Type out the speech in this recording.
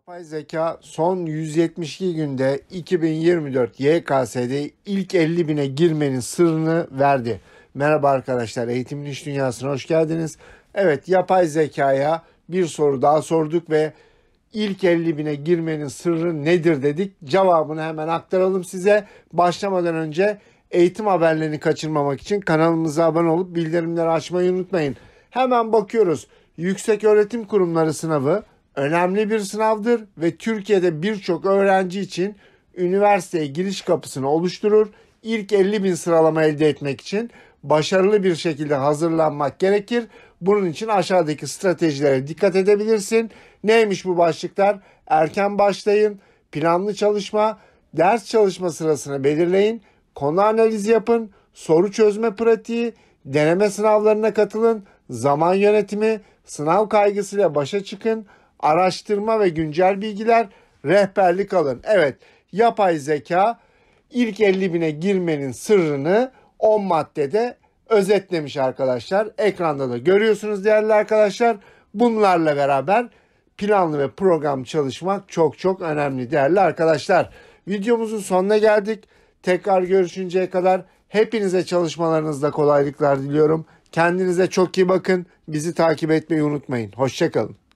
Yapay zeka son 172 günde 2024 YKS'de ilk 50 bine girmenin sırrını verdi. Merhaba arkadaşlar eğitimin iş dünyasına hoş geldiniz. Evet yapay zekaya bir soru daha sorduk ve ilk 50 bine girmenin sırrı nedir dedik. Cevabını hemen aktaralım size. Başlamadan önce eğitim haberlerini kaçırmamak için kanalımıza abone olup bildirimleri açmayı unutmayın. Hemen bakıyoruz. Yüksek öğretim kurumları sınavı önemli bir sınavdır ve Türkiye'de birçok öğrenci için üniversiteye giriş kapısını oluşturur. İlk 50 bin sıralama elde etmek için başarılı bir şekilde hazırlanmak gerekir. Bunun için aşağıdaki stratejilere dikkat edebilirsin. Neymiş bu başlıklar? Erken başlayın, planlı çalışma, ders çalışma sırasını belirleyin, konu analizi yapın, soru çözme pratiği, deneme sınavlarına katılın, zaman yönetimi, sınav kaygısıyla başa çıkın, araştırma ve güncel bilgiler, rehberlik alın. Evet, yapay zeka ilk 50 bine girmenin sırrını 10 maddede özetlemiş arkadaşlar. Ekranda da görüyorsunuz değerli arkadaşlar. Bunlarla beraber planlı ve program çalışmak çok çok önemli değerli arkadaşlar. Videomuzun sonuna geldik. Tekrar görüşünceye kadar hepinize çalışmalarınızda kolaylıklar diliyorum. Kendinize çok iyi bakın. Bizi takip etmeyi unutmayın. Hoşçakalın.